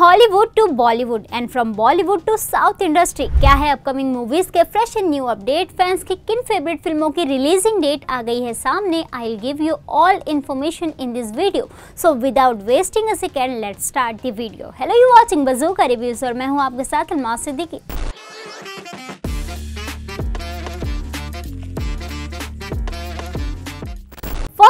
Hollywood to Bollywood and from Bollywood to south industry क्या है upcoming movies के fresh and new update fans की किन favourite फिल्मों की रिलीजिंग डेट आ गई है सामने I give you all information in this video so without wasting second let start video hello you watching बजू का रिव्यूज और मैं हूँ आपके साथ Alma Siddiqui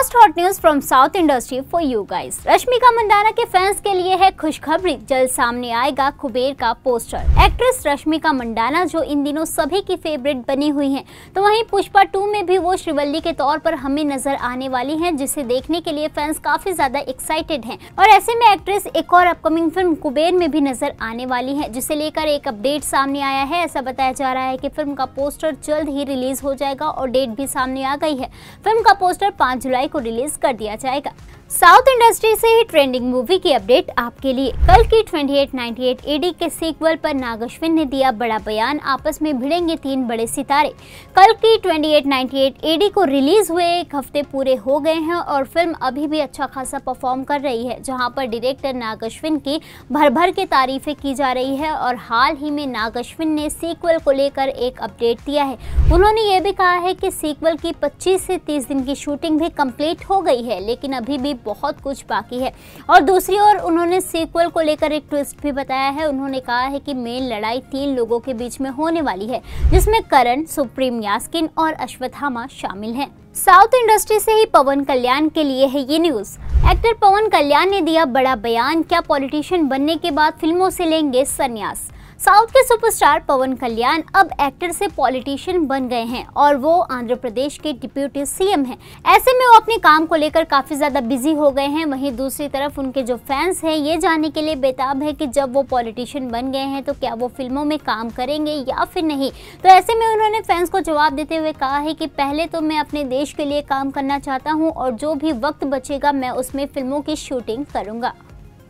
last hot news from south industry for you guys Rashmika Mandanna के फैंस के लिए है खुशखबरी जल्द सामने आएगा कुबेर का पोस्टर एक्ट्रेस रश्मिका मंदाना जो इन दिनों सभी की फेवरेट बनी हुई हैं तो वहीं पुष्पा टू में भी वो श्रीवल्ली के तौर पर हमें नजर आने वाली हैं जिसे देखने के लिए फैंस काफी ज्यादा एक्साइटेड है और ऐसे में एक्ट्रेस एक और अपकमिंग फिल्म कुबेर में भी नजर आने वाली है जिसे लेकर एक अपडेट सामने आया है ऐसा बताया जा रहा है की फिल्म का पोस्टर जल्द ही रिलीज हो जाएगा और डेट भी सामने आ गई है फिल्म का पोस्टर पाँच जुलाई को रिलीज कर दिया जाएगा साउथ इंडस्ट्री से ही ट्रेंडिंग मूवी की अपडेट आपके लिए कल की 2898 एडी के सीक्वल पर नागश्विन ने दिया बड़ा बयान आपस में भिड़ेंगे तीन बड़े सितारे कल की 2898 एडी को रिलीज हुए एक हफ्ते पूरे हो गए हैं और फिल्म अभी भी अच्छा खासा परफॉर्म कर रही है जहां पर डायरेक्टर नागश्विन की भर भर के तारीफें की जा रही है और हाल ही में नागश्विन ने सीक्वल को लेकर एक अपडेट दिया है उन्होंने ये भी कहा है कि सीक्वल की पच्चीस से तीस दिन की शूटिंग भी कम्प्लीट हो गई है लेकिन अभी भी बहुत कुछ बाकी है और दूसरी ओर उन्होंने सीक्वल को लेकर एक ट्विस्ट भी बताया है उन्होंने कहा है कि मेन लड़ाई तीन लोगों के बीच में होने वाली है जिसमें करण सुप्रीम यास्किन और अश्वथामा शामिल हैं साउथ इंडस्ट्री से ही पवन कल्याण के लिए है ये न्यूज एक्टर पवन कल्याण ने दिया बड़ा बयान क्या पॉलिटिशियन बनने के बाद फिल्मों से लेंगे संन्यास साउथ के सुपरस्टार पवन कल्याण अब एक्टर से पॉलिटिशियन बन गए हैं और वो आंध्र प्रदेश के डिप्यूटी सीएम हैं ऐसे में वो अपने काम को लेकर काफ़ी ज़्यादा बिजी हो गए हैं वहीं दूसरी तरफ उनके जो फैंस हैं ये जानने के लिए बेताब है कि जब वो पॉलिटिशियन बन गए हैं तो क्या वो फिल्मों में काम करेंगे या फिर नहीं तो ऐसे में उन्होंने फैंस को जवाब देते हुए कहा है कि पहले तो मैं अपने देश के लिए काम करना चाहता हूँ और जो भी वक्त बचेगा मैं उसमें फिल्मों की शूटिंग करूँगा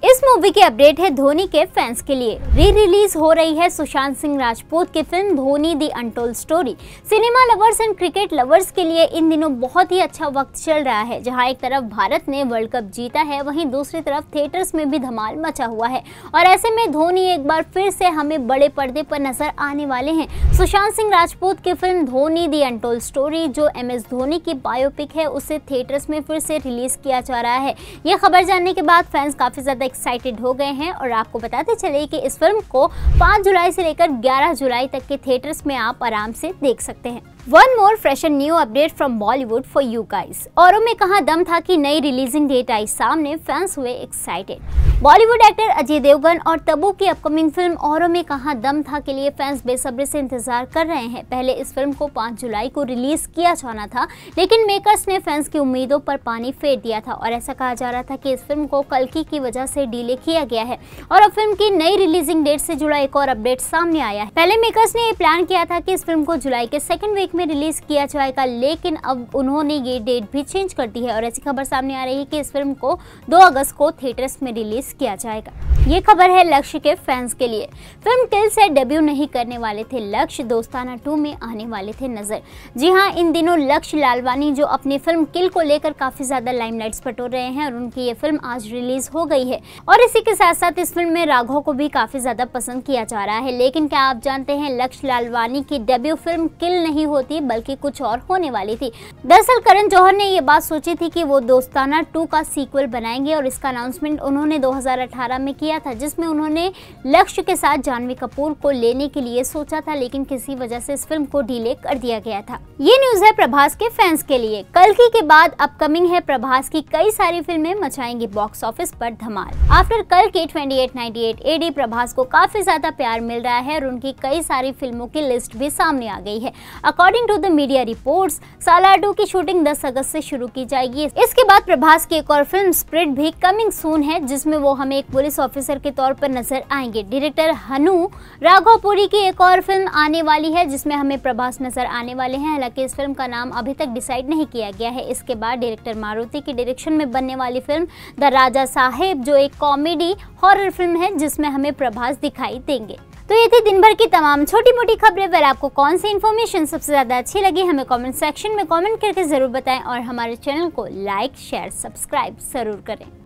इस मूवी की अपडेट है धोनी के फैंस के लिए री रिलीज हो रही है सुशांत सिंह राजपूत की film Dhoni the untold story cinema lovers and cricket lovers के लिए इन दिनों बहुत ही अच्छा वक्त चल रहा है जहां एक तरफ भारत ने वर्ल्ड कप जीता है वहीं दूसरी तरफ थिएटर्स में भी धमाल मचा हुआ है और ऐसे में धोनी एक बार फिर से हमें बड़े पर्दे पर नजर आने वाले हैं सुशांत सिंह राजपूत की film Dhoni the untold story जो एम एस धोनी की बायोपिक है उसे थिएटर्स में फिर से रिलीज किया जा रहा है ये खबर जानने के बाद फैंस काफी ज्यादा एक्साइटेड हो गए हैं और आपको बताते चले कि इस फिल्म को 5 जुलाई से लेकर 11 जुलाई तक के थिएटर्स में आप आराम से देख सकते हैं one more fresh and new update from Bollywood for you guys और में कहा दम था कि नई रिलीजिंग डेट आई सामने फैंस हुए excited Bollywood actor Ajay Devgn और तबू की अपकमिंग फिल्म और में कहा दम था के लिए फैंस बेसब्री से इंतजार कर रहे हैं पहले इस फिल्म को 5 जुलाई को रिलीज किया जाना था लेकिन मेकर्स ने फैंस की उम्मीदों पर पानी फेर दिया था और ऐसा कहा जा रहा था कि इस फिल्म को कलकी की वजह से डिले किया गया है और अब फिल्म की नई रिलीजिंग डेट से जुड़ा एक और अपडेट सामने आया है पहले मेकर्स ने ये प्लान किया था कि इस फिल्म को जुलाई के सेकेंड वीक में रिलीज किया जाएगा लेकिन अब उन्होंने ये डेट भी चेंज कर दी है और ऐसी खबर सामने आ रही है कि इस फिल्म को 2 अगस्त को थिएटर्स में रिलीज किया जाएगा ये खबर है लक्ष्य के फैंस के लिए फिल्म टिल से डेब्यू नहीं करने वाले थे लक्ष्य दोस्ताना टू में आने वाले थे नजर जी हाँ इन दिनों लक्ष्य लालवानी जो अपनी फिल्म किल को लेकर काफी ज्यादा लाइमलाइट्स बटोर रहे हैं और उनकी ये फिल्म आज रिलीज हो गई है और इसी के साथ साथ इस फिल्म में राघव को भी काफी ज्यादा पसंद किया जा रहा है लेकिन क्या आप जानते हैं लक्ष्य लालवानी की डेब्यू फिल्म किल नहीं होती बल्कि कुछ और होने वाली थी दरअसल करण जौहर ने ये बात सोची थी की वो दोस्ताना टू का सीक्वल बनाएंगे और इसका अनाउंसमेंट उन्होंने दो में किया किया था जिसमें उन्होंने लक्ष्य के साथ जानवी कपूर को लेने के लिए सोचा था लेकिन किसी वजह से इस फिल्म को डिले कर दिया गया था ये न्यूज है प्रभास के फैंस के लिए कल की के बाद अपकमिंग है प्रभास की कई सारी फिल्में मचाएंगी बॉक्स ऑफिस पर धमाल आफ्टर कल के 2898 एडी प्रभास को काफी ज्यादा प्यार मिल रहा है और उनकी कई सारी फिल्मों की लिस्ट भी सामने आ गई है according to the media report two की शूटिंग दस अगस्त ऐसी शुरू की जाएगी इसके बाद प्रभास की एक और फिल्म स्प्रिट भी कमिंग सून है जिसमे वो हमें एक पुलिस ऑफिसर प्रोड्यूसर के तौर पर नजर आएंगे डायरेक्टर हनु राघोपुरी की एक और फिल्म आने वाली है जिसमें हमें प्रभास नजर आने वाले हैं हालांकि इस फिल्म का नाम अभी तक डिसाइड नहीं किया गया है इसके बाद डायरेक्टर मारुति के डायरेक्शन में बनने वाली फिल्म द राजा साहेब जो एक कॉमेडी हॉरर फिल्म है जिसमें हमें प्रभास दिखाई देंगे तो ये थी दिन भर की तमाम छोटी मोटी खबरें पर आपको कौन सी इन्फॉर्मेशन सबसे ज़्यादा अच्छी लगी हमें कमेंट सेक्शन में कमेंट करके ज़रूर बताएं और हमारे चैनल को लाइक शेयर सब्सक्राइब ज़रूर करें